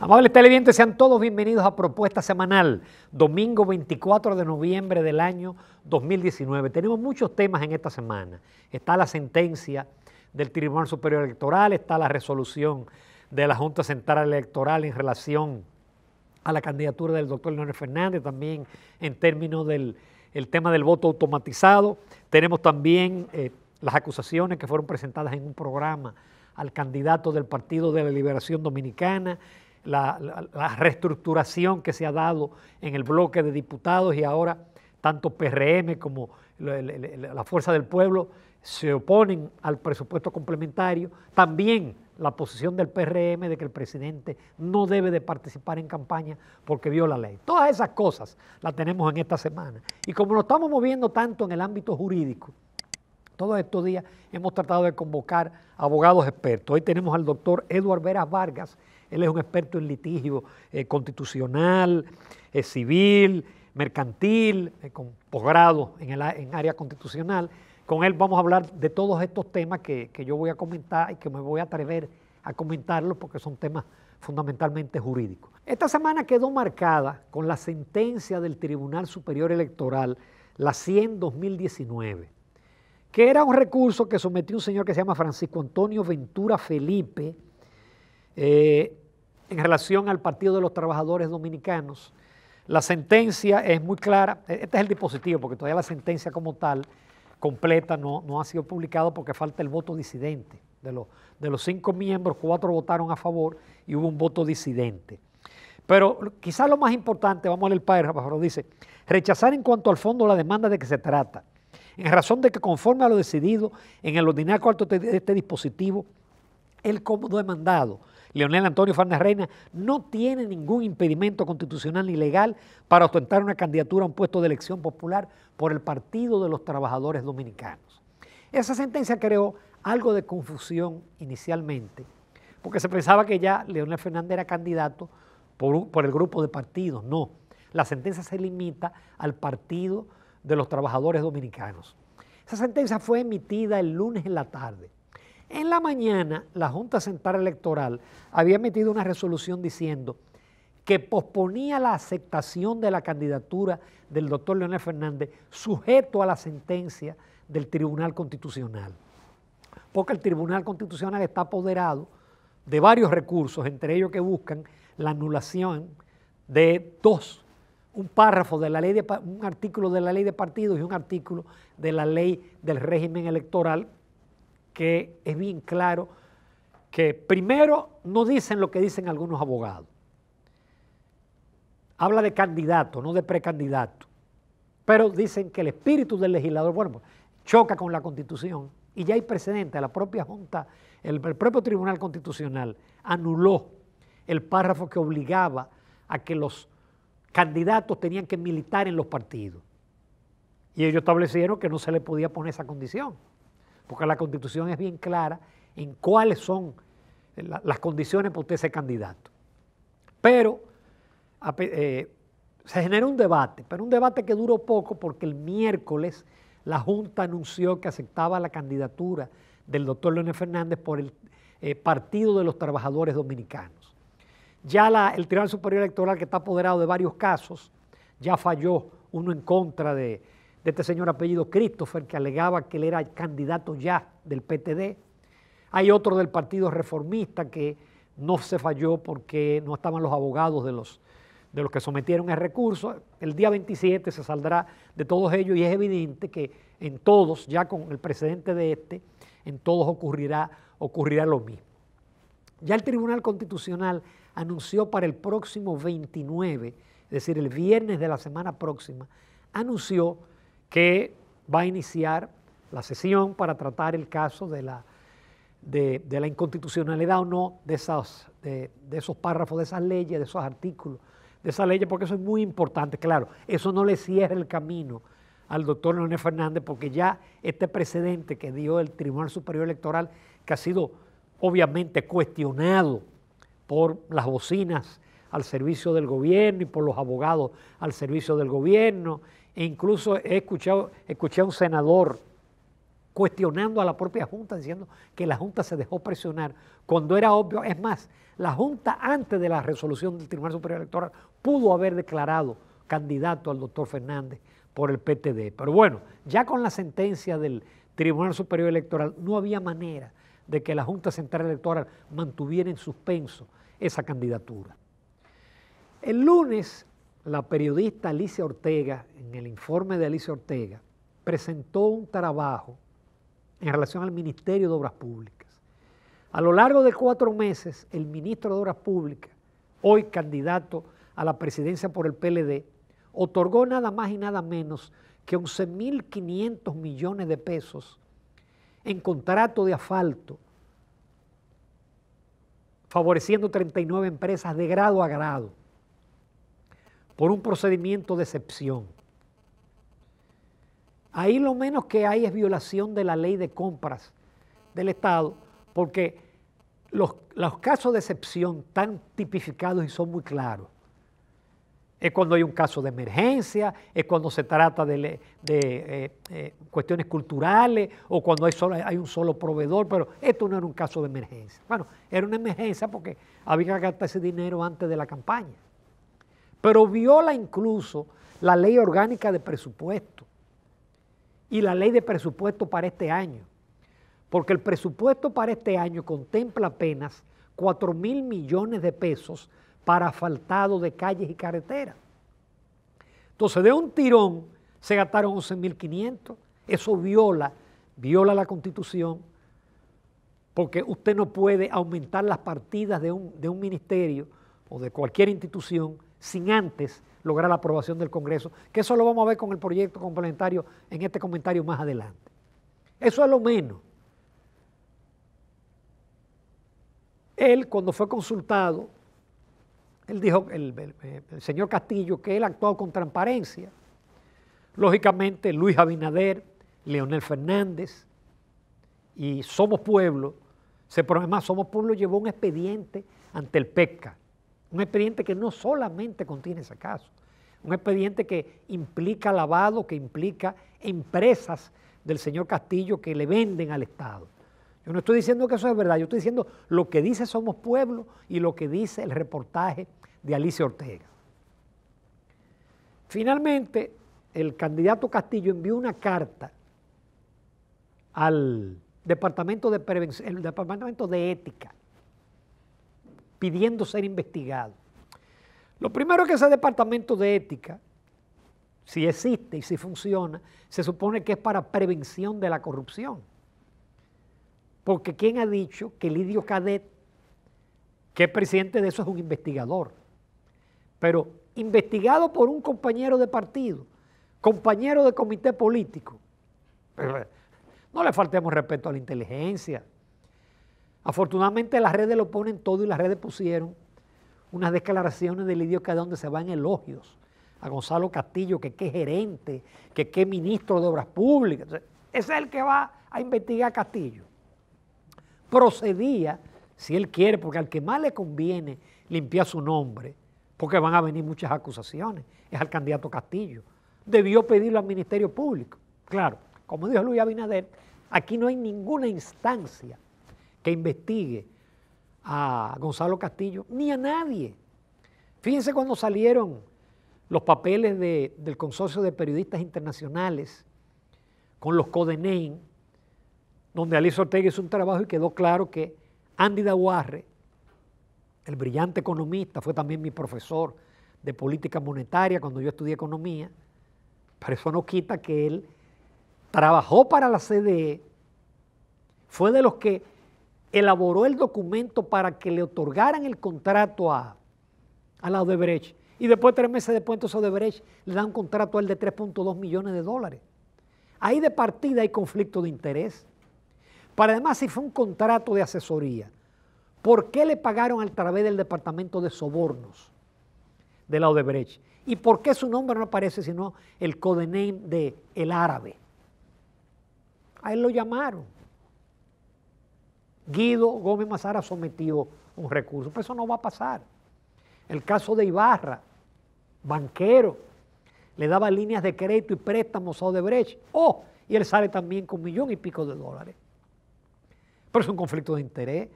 Amables televidentes, sean todos bienvenidos a Propuesta Semanal, domingo 24 de noviembre del año 2019. Tenemos muchos temas en esta semana. Está la sentencia del Tribunal Superior Electoral, está la resolución de la Junta Central Electoral en relación a la candidatura del doctor Leonel Fernández, también en términos del tema del voto automatizado. Tenemos también eh, las acusaciones que fueron presentadas en un programa al candidato del Partido de la Liberación Dominicana, la, reestructuración que se ha dado en el bloque de diputados y ahora tanto PRM como la, Fuerza del Pueblo se oponen al presupuesto complementario. También la posición del PRM de que el presidente no debe de participar en campaña porque vio la ley. Todas esas cosas las tenemos en esta semana. Y como lo estamos moviendo tanto en el ámbito jurídico, todos estos días hemos tratado de convocar abogados expertos. Hoy tenemos al doctor Eduard Veras Vargas, él es un experto en litigio eh, constitucional, eh, civil, mercantil, eh, con posgrado en, el, área constitucional. Con él vamos a hablar de todos estos temas que, que yo voy a comentar y que me voy a atrever a comentarlos porque son temas fundamentalmente jurídicos. Esta semana quedó marcada con la sentencia del Tribunal Superior Electoral, la 100-2019, que era un recurso que sometió un señor que se llama Francisco Antonio Ventura Felipe, eh, en relación al Partido de los Trabajadores Dominicanos, la sentencia es muy clara, e, este es el dispositivo, porque todavía la sentencia como tal completa no, ha sido publicado porque falta el voto disidente. De los, de los cinco miembros, cuatro votaron a favor y hubo un voto disidente. Pero quizás lo más importante, vamos a leer el párrafo, dice, rechazar en cuanto al fondo la demanda de que se trata, en razón de que conforme a lo decidido en el ordinario cuarto de este dispositivo, el como demandado Leonel Antonio Fernández Reina, no tiene ningún impedimento constitucional ni legal para ostentar una candidatura a un puesto de elección popular por el Partido de los Trabajadores Dominicanos. Esa sentencia creó algo de confusión inicialmente, porque se pensaba que ya Leonel Fernández era candidato por, por el grupo de partidos. No, la sentencia se limita al Partido de los Trabajadores Dominicanos. Esa sentencia fue emitida el lunes en la tarde en la mañana, la Junta Central Electoral había emitido una resolución diciendo que posponía la aceptación de la candidatura del doctor Leonel Fernández sujeto a la sentencia del Tribunal Constitucional. Porque el Tribunal Constitucional está apoderado de varios recursos, entre ellos que buscan la anulación de dos, un párrafo de la ley, de, un artículo de la ley de partidos y un artículo de la ley del régimen electoral que es bien claro que primero no dicen lo que dicen algunos abogados. Habla de candidato, no de precandidato. Pero dicen que el espíritu del legislador, bueno, choca con la constitución. Y ya hay precedente, la propia Junta, el, el propio Tribunal Constitucional anuló el párrafo que obligaba a que los candidatos tenían que militar en los partidos. Y ellos establecieron que no se le podía poner esa condición porque la constitución es bien clara en cuáles son eh, las condiciones para usted ser candidato. Pero eh, se generó un debate, pero un debate que duró poco porque el miércoles la Junta anunció que aceptaba la candidatura del doctor Leónel Fernández por el eh, Partido de los Trabajadores Dominicanos. Ya el Tribunal Superior Electoral, que está apoderado de varios casos, ya falló uno en contra de, este señor apellido Christopher, que alegaba que él era candidato ya del PTD. Hay otro del Partido Reformista que no se falló porque no estaban los abogados de los, de los que sometieron el recurso. El día 27 se saldrá de todos ellos y es evidente que en todos, ya con el precedente de este, en todos ocurrirá, ocurrirá lo mismo. Ya el Tribunal Constitucional anunció para el próximo 29, es decir, el viernes de la semana próxima, anunció que va a iniciar la sesión para tratar el caso de la, de, la inconstitucionalidad o no de, de, esos párrafos, de esas leyes, de esos artículos, de esas leyes, porque eso es muy importante. Claro, eso no le cierra el camino al doctor Leonel Fernández, porque ya este precedente que dio el Tribunal Superior Electoral, que ha sido obviamente cuestionado por las bocinas al servicio del gobierno y por los abogados al servicio del gobierno e incluso he escuchado, escuché a un senador cuestionando a la propia Junta, diciendo que la Junta se dejó presionar, cuando era obvio, es más, la Junta antes de la resolución del Tribunal Superior Electoral pudo haber declarado candidato al doctor Fernández por el PTD. Pero bueno, ya con la sentencia del Tribunal Superior Electoral no había manera de que la Junta Central Electoral mantuviera en suspenso esa candidatura. El lunes la periodista Alicia Ortega, en el informe de Alicia Ortega, presentó un trabajo en relación al Ministerio de Obras Públicas. A lo largo de cuatro meses, el ministro de Obras Públicas, hoy candidato a la presidencia por el PLD, otorgó nada más y nada menos que 11.500 millones de pesos en contrato de asfalto, favoreciendo 39 empresas de grado a grado por un procedimiento de excepción. Ahí lo menos que hay es violación de la ley de compras del Estado, porque los, casos de excepción están tipificados y son muy claros. Es cuando hay un caso de emergencia, es cuando se trata de, eh, eh, cuestiones culturales o cuando hay, hay un solo proveedor, pero esto no era un caso de emergencia. Bueno, era una emergencia porque había que gastar ese dinero antes de la campaña pero viola incluso la ley orgánica de presupuesto y la ley de presupuesto para este año, porque el presupuesto para este año contempla apenas 4 mil millones de pesos para asfaltado de calles y carreteras. Entonces, de un tirón se gastaron 500, Eso viola, viola la constitución, porque usted no puede aumentar las partidas de un, de un ministerio o de cualquier institución sin antes lograr la aprobación del Congreso, que eso lo vamos a ver con el proyecto complementario en este comentario más adelante. Eso es lo menos. Él, cuando fue consultado, él dijo, el, señor Castillo, que él actuó con transparencia. Lógicamente, Luis Abinader, Leonel Fernández y Somos Pueblo, se, además Somos Pueblo llevó un expediente ante el PECA, un expediente que no solamente contiene ese caso, un expediente que implica lavado, que implica empresas del señor Castillo que le venden al Estado. Yo no estoy diciendo que eso es verdad, yo estoy diciendo lo que dice Somos Pueblo y lo que dice el reportaje de Alicia Ortega. Finalmente, el candidato Castillo envió una carta al Departamento de, Ética pidiendo ser investigado. Lo primero que ese departamento de ética, si existe y si funciona, se supone que es para prevención de la corrupción. Porque ¿quién ha dicho que Lidio Cadet, que es presidente de eso, es un investigador? Pero investigado por un compañero de partido, compañero de comité político. Pues, no le faltemos respeto a la inteligencia, Afortunadamente las redes lo ponen todo y las redes pusieron unas declaraciones del idiota que donde se van elogios a Gonzalo Castillo, que qué gerente, que qué ministro de Obras Públicas. es el que va a investigar a Castillo. Procedía, si él quiere, porque al que más le conviene limpiar su nombre, porque van a venir muchas acusaciones, es al candidato Castillo. Debió pedirlo al Ministerio Público. Claro, como dijo Luis Abinader, aquí no hay ninguna instancia que investigue a Gonzalo Castillo, ni a nadie. Fíjense cuando salieron los papeles del consorcio de periodistas internacionales con los Codenames, donde Alice Ortega hizo un trabajo y quedó claro que Andy Daguarre, el brillante economista, fue también mi profesor de política monetaria cuando yo estudié economía, pero eso no quita que él trabajó para la CDE, fue de los que elaboró el documento para que le otorgaran el contrato a, la Odebrecht. Y después, tres meses después, entonces Odebrecht le da un contrato al de 3.2 millones de dólares. Ahí de partida hay conflicto de interés. Para además, si fue un contrato de asesoría, ¿por qué le pagaron a través del departamento de sobornos de la Odebrecht? ¿Y por qué su nombre no aparece sino el codename de El Árabe? A él lo llamaron Guido Gómez Mazara sometió un recurso. Pero eso no va a pasar. El caso de Ibarra, banquero, le daba líneas de crédito y préstamos a Odebrecht. Oh, y él sale también con un millón y pico de dólares. Pero es un conflicto de interés.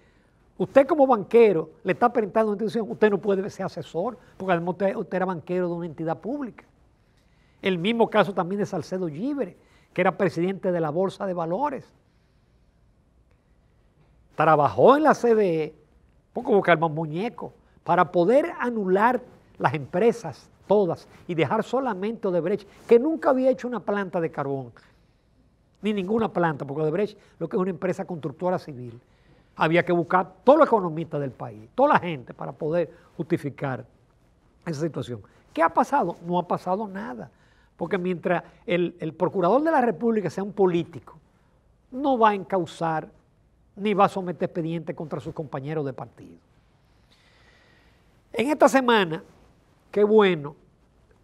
Usted como banquero le está presentando una institución, usted no puede ser asesor, porque además usted, era banquero de una entidad pública. El mismo caso también de Salcedo Libre, que era presidente de la Bolsa de Valores trabajó en la CDE, poco buscar más muñeco, para poder anular las empresas todas y dejar solamente Odebrecht, que nunca había hecho una planta de carbón, ni ninguna planta, porque Odebrecht lo que es una empresa constructora civil. Había que buscar todo los economista del país, toda la gente para poder justificar esa situación. ¿Qué ha pasado? No ha pasado nada, porque mientras el, el procurador de la República sea un político, no va a encauzar ni va a someter expediente contra sus compañeros de partido. En esta semana, qué bueno,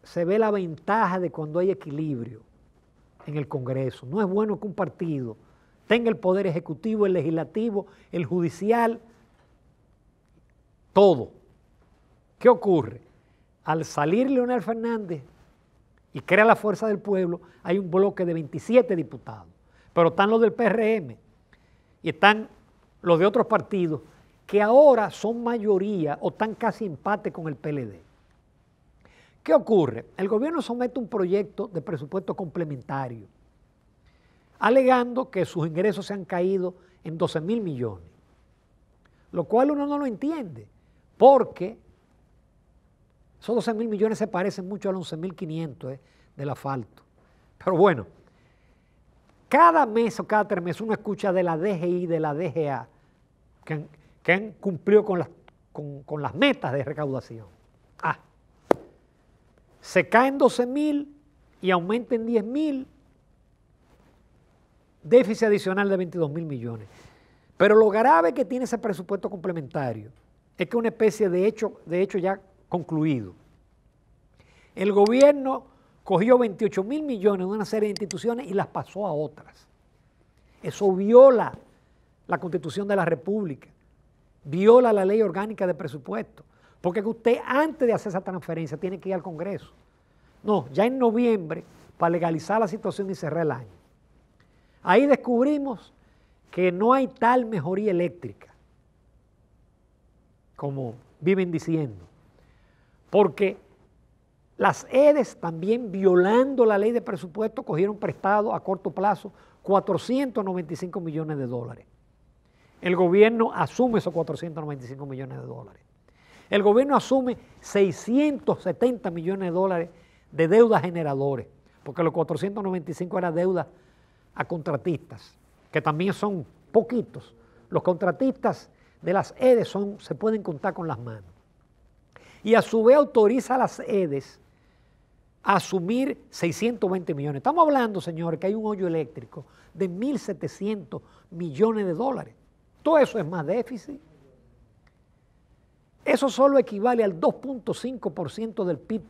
se ve la ventaja de cuando hay equilibrio en el Congreso. No es bueno que un partido tenga el poder ejecutivo, el legislativo, el judicial, todo. ¿Qué ocurre? Al salir Leonel Fernández y crea la fuerza del pueblo, hay un bloque de 27 diputados, pero están los del PRM, y están los de otros partidos que ahora son mayoría o están casi empate con el PLD. ¿Qué ocurre? El gobierno somete un proyecto de presupuesto complementario, alegando que sus ingresos se han caído en 12 mil millones, lo cual uno no lo entiende, porque esos 12 mil millones se parecen mucho a los 11.500 del asfalto. Pero bueno, cada mes o cada tres meses una escucha de la DGI, de la DGA, que han, cumplido con las, con, las metas de recaudación. Ah, se caen 12 mil y aumenten 10 mil, déficit adicional de 22 mil millones. Pero lo grave que tiene ese presupuesto complementario es que es una especie de hecho, de hecho ya concluido. El gobierno cogió 28 mil millones de una serie de instituciones y las pasó a otras. Eso viola la constitución de la República, viola la ley orgánica de presupuesto, porque usted antes de hacer esa transferencia tiene que ir al Congreso. No, ya en noviembre para legalizar la situación y cerrar el año. Ahí descubrimos que no hay tal mejoría eléctrica como viven diciendo, porque las EDES también, violando la ley de presupuesto, cogieron prestado a corto plazo 495 millones de dólares. El gobierno asume esos 495 millones de dólares. El gobierno asume 670 millones de dólares de deudas generadores, porque los 495 eran deuda a contratistas, que también son poquitos. Los contratistas de las EDES son, se pueden contar con las manos. Y a su vez autoriza a las EDES asumir 620 millones. Estamos hablando, señores, que hay un hoyo eléctrico de 1.700 millones de dólares. Todo eso es más déficit. Eso solo equivale al 2.5% del PIB,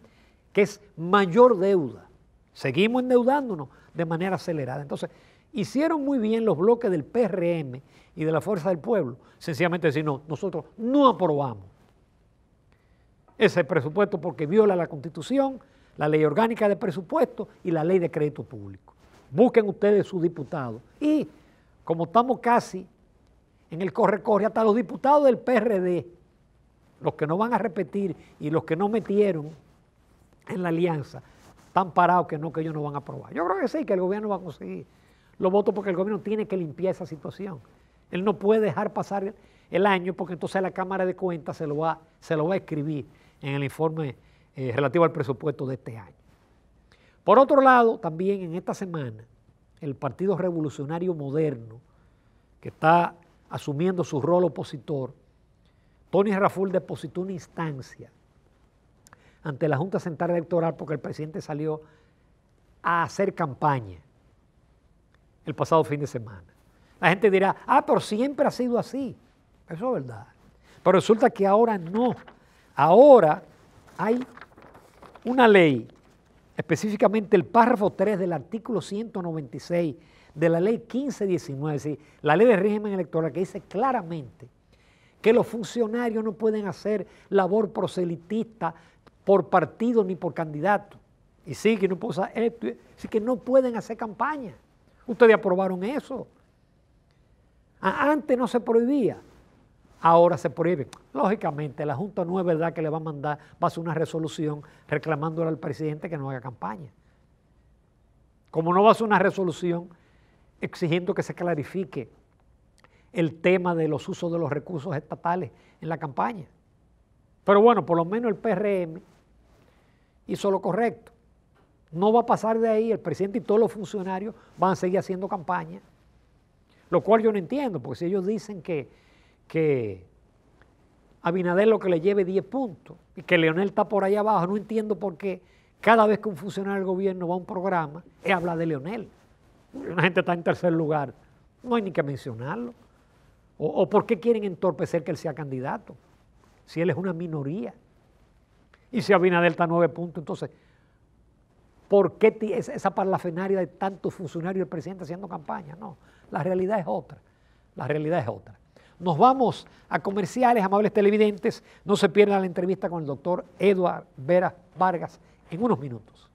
que es mayor deuda. Seguimos endeudándonos de manera acelerada. Entonces, hicieron muy bien los bloques del PRM y de la Fuerza del Pueblo. Sencillamente decir, no, nosotros no aprobamos ese presupuesto porque viola la Constitución, la ley orgánica de presupuesto y la ley de crédito público. Busquen ustedes sus diputados. Y como estamos casi en el corre-corre, hasta los diputados del PRD, los que no van a repetir y los que no metieron en la alianza, están parados que no, que ellos no van a aprobar. Yo creo que sí, que el gobierno va a conseguir los votos porque el gobierno tiene que limpiar esa situación. Él no puede dejar pasar el año porque entonces la Cámara de Cuentas se lo va, se lo va a escribir en el informe eh, relativo al presupuesto de este año. Por otro lado, también en esta semana, el Partido Revolucionario Moderno, que está asumiendo su rol opositor, Tony Raful depositó una instancia ante la Junta Central Electoral porque el presidente salió a hacer campaña el pasado fin de semana. La gente dirá, ah, pero siempre ha sido así. Eso es verdad. Pero resulta que ahora no. Ahora hay una ley, específicamente el párrafo 3 del artículo 196 de la ley 1519, la ley de régimen electoral que dice claramente que los funcionarios no pueden hacer labor proselitista por partido ni por candidato. Y sí, que no esto, sí que no pueden hacer campaña. Ustedes aprobaron eso. Antes no se prohibía ahora se prohíbe. Lógicamente, la Junta no es verdad que le va a mandar, va a hacer una resolución reclamándole al presidente que no haga campaña. Como no va a hacer una resolución exigiendo que se clarifique el tema de los usos de los recursos estatales en la campaña. Pero bueno, por lo menos el PRM hizo lo correcto. No va a pasar de ahí, el presidente y todos los funcionarios van a seguir haciendo campaña, lo cual yo no entiendo, porque si ellos dicen que que Abinader lo que le lleve 10 puntos y que Leonel está por ahí abajo. No entiendo por qué cada vez que un funcionario del gobierno va a un programa, es habla de Leonel. Una gente está en tercer lugar, no hay ni que mencionarlo. O, por qué quieren entorpecer que él sea candidato, si él es una minoría. Y si Abinader está 9 puntos, entonces, ¿por qué esa parlafenaria de tantos funcionarios del presidente haciendo campaña? No, la realidad es otra. La realidad es otra. Nos vamos a comerciales, amables televidentes. No se pierdan la entrevista con el doctor Eduard Vera Vargas en unos minutos.